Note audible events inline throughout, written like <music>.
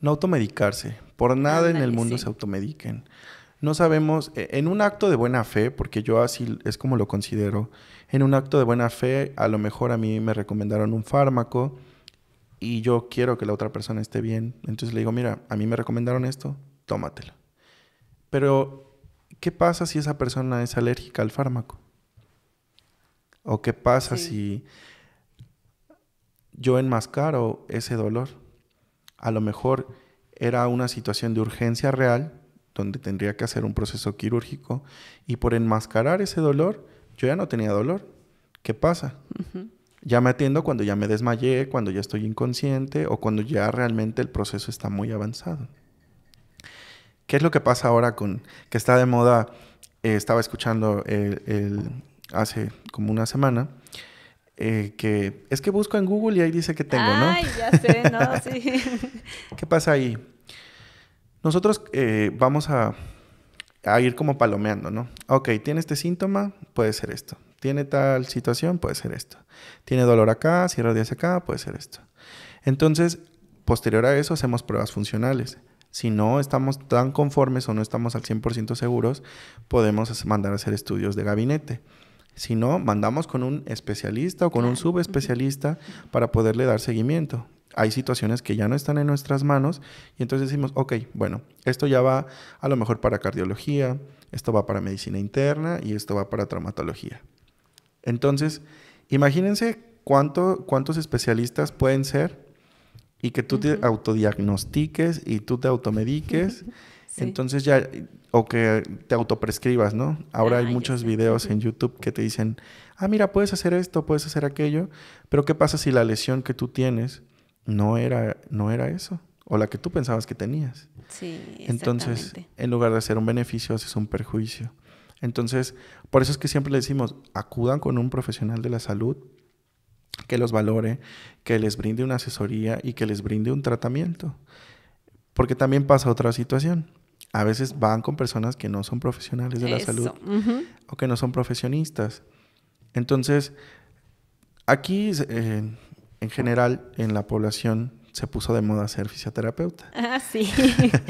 No automedicarse. Por nada en el mundo se automediquen. No sabemos, e, en un acto de buena fe, porque yo así es como lo considero, en un acto de buena fe, a lo mejor a mí me recomendaron un fármaco y yo quiero que la otra persona esté bien. Entonces le digo, mira, a mí me recomendaron esto, tómatelo. Pero, ¿qué pasa si esa persona es alérgica al fármaco? ¿O qué pasa si yo enmascaro ese dolor? a lo mejor era una situación de urgencia real, donde tendría que hacer un proceso quirúrgico, y por enmascarar ese dolor, yo ya no tenía dolor. ¿Qué pasa? Ya me atiendo cuando ya me desmayé, cuando ya estoy inconsciente o cuando ya realmente el proceso está muy avanzado. ¿Qué es lo que pasa ahora con que está de moda? Eh, estaba escuchando hace como una semana eh, que es que busco en Google y ahí dice que tengo, ¿no? Ay, ya sé, ¿no? <laughs> Sí. ¿Qué pasa ahí? Nosotros eh, vamos a, ir como palomeando, ¿no? Ok, tiene este síntoma, puede ser esto. Tiene tal situación, puede ser esto. Tiene dolor acá, cierra de acá, puede ser esto. Entonces, posterior a eso, hacemos pruebas funcionales. Si no estamos tan conformes o no estamos al 100% seguros, podemos mandar a hacer estudios de gabinete. Si no, mandamos con un especialista o con un subespecialista para poderle dar seguimiento. Hay situaciones que ya no están en nuestras manos y entonces decimos, ok, bueno, esto ya va a lo mejor para cardiología, esto va para medicina interna y esto va para traumatología. Entonces, imagínense cuánto, cuántos especialistas pueden ser y que tú te autodiagnostiques y tú te automediques. <laughs> Entonces ya, o que te autoprescribas, ¿no? Ahora hay ah, muchos videos en YouTube que te dicen, ah, mira, puedes hacer esto, puedes hacer aquello, pero ¿qué pasa si la lesión que tú tienes no era, no era eso? O la que tú pensabas que tenías. Sí, Entonces, en lugar de hacer un beneficio, haces un perjuicio. Entonces, por eso es que siempre le decimos, acudan con un profesional de la salud que los valore, que les brinde una asesoría y que les brinde un tratamiento. Porque también pasa otra situación a veces van con personas que no son profesionales de la salud o que no son profesionistas. Entonces, aquí eh, en general en la población se puso de moda ser fisioterapeuta. Ah, sí.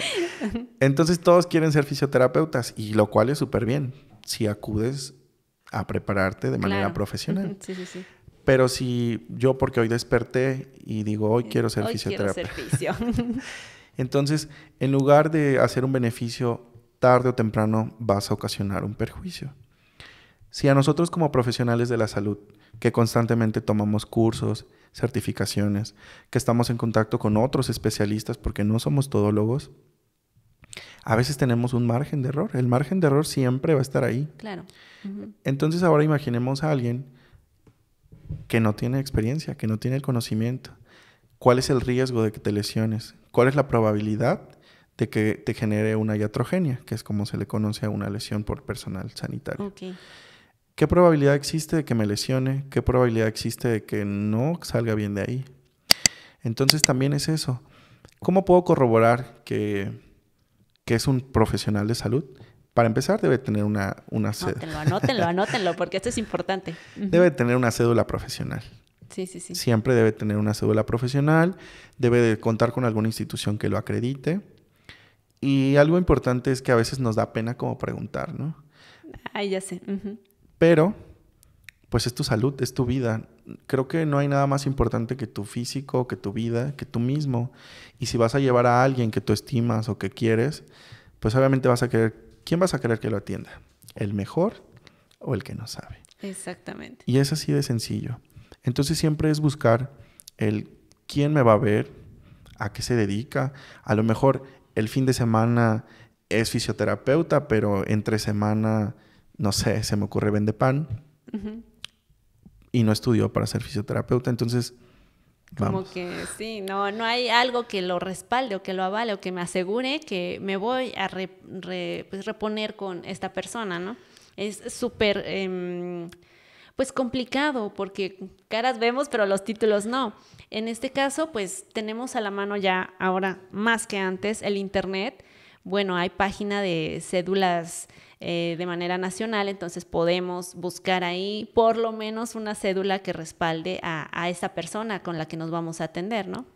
<laughs> Entonces todos quieren ser fisioterapeutas y lo cual es súper bien si acudes a prepararte de manera profesional. <laughs> Sí, sí, sí. Pero si yo porque hoy desperté y digo, hoy eh, quiero ser fisioterapeuta. <laughs> Entonces, en lugar de hacer un beneficio, tarde o temprano vas a ocasionar un perjuicio. Si a nosotros como profesionales de la salud, que constantemente tomamos cursos, certificaciones, que estamos en contacto con otros especialistas porque no somos todólogos, a veces tenemos un margen de error. El margen de error siempre va a estar ahí. Claro. Entonces ahora imaginemos a alguien que no tiene experiencia, que no tiene el conocimiento, ¿Cuál es el riesgo de que te lesiones? ¿Cuál es la probabilidad de que te genere una iatrogenia, que es como se le conoce a una lesión por personal sanitario? ¿Qué probabilidad existe de que me lesione? ¿Qué probabilidad existe de que no salga bien de ahí? Entonces también es eso. ¿Cómo puedo corroborar que, es un profesional de salud? Para empezar, debe tener una, cédula. Anótenlo, anótenlo, anótenlo, <laughs> porque esto es importante. Debe tener una cédula profesional. Siempre debe tener una cédula profesional, debe contar con alguna institución que lo acredite. Y algo importante es que a veces nos da pena como preguntar, ¿no? Ah, ya sé. Pero, pues es tu salud, es tu vida. Creo que no hay nada más importante que tu físico, que tu vida, que tú mismo. Y si vas a llevar a alguien que tú estimas o que quieres, pues obviamente vas a querer, ¿quién vas a querer que lo atienda? ¿El mejor o el que no sabe? Exactamente. Y es así de sencillo. Entonces siempre es buscar el quién me va a ver, a qué se dedica. A lo mejor el fin de semana es fisioterapeuta, pero entre semana, no sé, se me ocurre vende pan y no estudió para ser fisioterapeuta. Entonces, vamos. Como que sí, no, no hay algo que lo respalde o que lo avale o que me asegure que me voy a pues, reponer con esta persona, ¿no? Es súper... Em, pues complicado, porque caras vemos, pero los títulos no. En este caso, pues tenemos a la mano ya ahora más que antes el Internet. Bueno, hay página de cédulas eh, de manera nacional, entonces podemos buscar ahí por lo menos una cédula que respalde a, a esa persona con la que nos vamos a atender, ¿no?